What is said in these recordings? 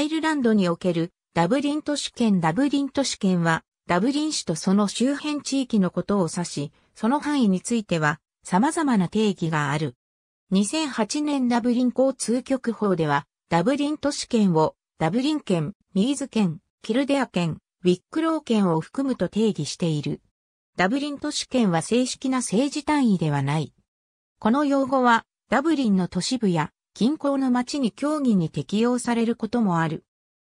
アイルランドにおけるダブリン都市圏ダブリン都市圏はダブリン市とその周辺地域のことを指し、その範囲については様々な定義がある。2008年ダブリン交通局法ではダブリン都市圏をダブリン県、ミーズ県、キルデア県、ウィックロー県を含むと定義している。ダブリン都市圏は正式な政治単位ではない。この用語はダブリンの都市部や近郊の町に競技に適用されることもある。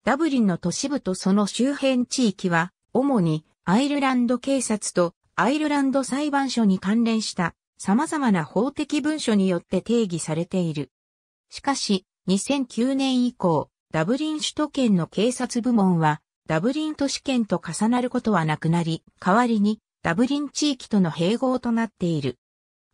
ダブリンの都市部とその周辺地域は、主にアイルランド警察とアイルランド裁判所に関連した様々な法的文書によって定義されている。しかし、2009年以降、ダブリン首都圏の警察部門は、ダブリン都市圏と重なることはなくなり、代わりにダブリン地域との併合となっている。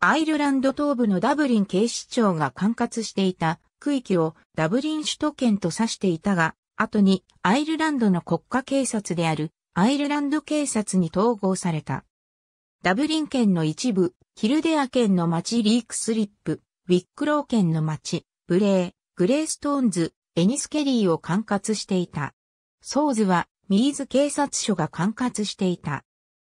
アイルランド東部のダブリン警視庁が管轄していた区域をダブリン首都圏と指していたが、後にアイルランドの国家警察であるアイルランド警察に統合された。ダブリン県の一部、ヒルデア県の町リークスリップ、ウィックロー県の町、ブレー、グレーストーンズ、エニスケリーを管轄していた。ソーズはミーズ警察署が管轄していた。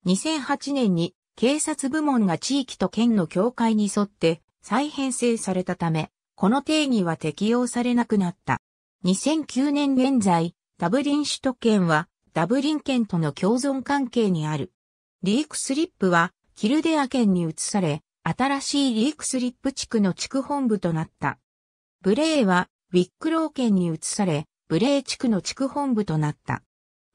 2008年に警察部門が地域と県の境界に沿って再編成されたため、この定義は適用されなくなった。2009年現在、ダブリン首都圏はダブリン県との共存関係にある。リークスリップはキルデア県に移され、新しいリークスリップ地区の地区本部となった。ブレーはウィックロー県に移され、ブレー地区の地区本部となった。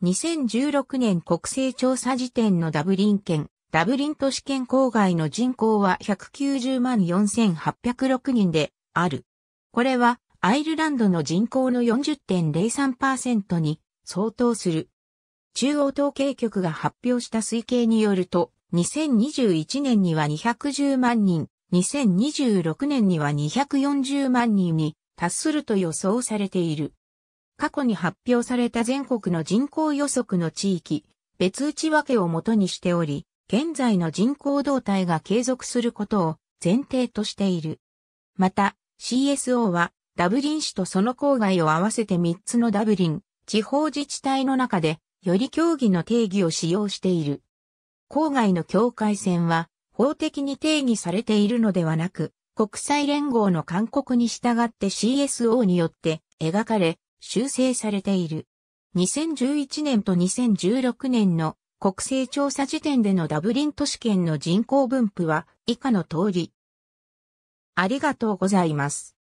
2016年国勢調査時点のダブリン県、ラブリント試験郊外の人口は190万4806人である。これはアイルランドの人口の40.03%に相当する。中央統計局が発表した推計によると、2021年には210万人、2026年には240万人に達すると予想されている。過去に発表された全国の人口予測の地域、別内訳をもとにしており、現在の人口動態が継続することを前提としている。また、CSO はダブリン市とその郊外を合わせて3つのダブリン地方自治体の中でより協議の定義を使用している。郊外の境界線は法的に定義されているのではなく、国際連合の勧告に従って CSO によって描かれ、修正されている。2011年と2016年の国勢調査時点でのダブリン都市圏の人口分布は以下の通り。ありがとうございます。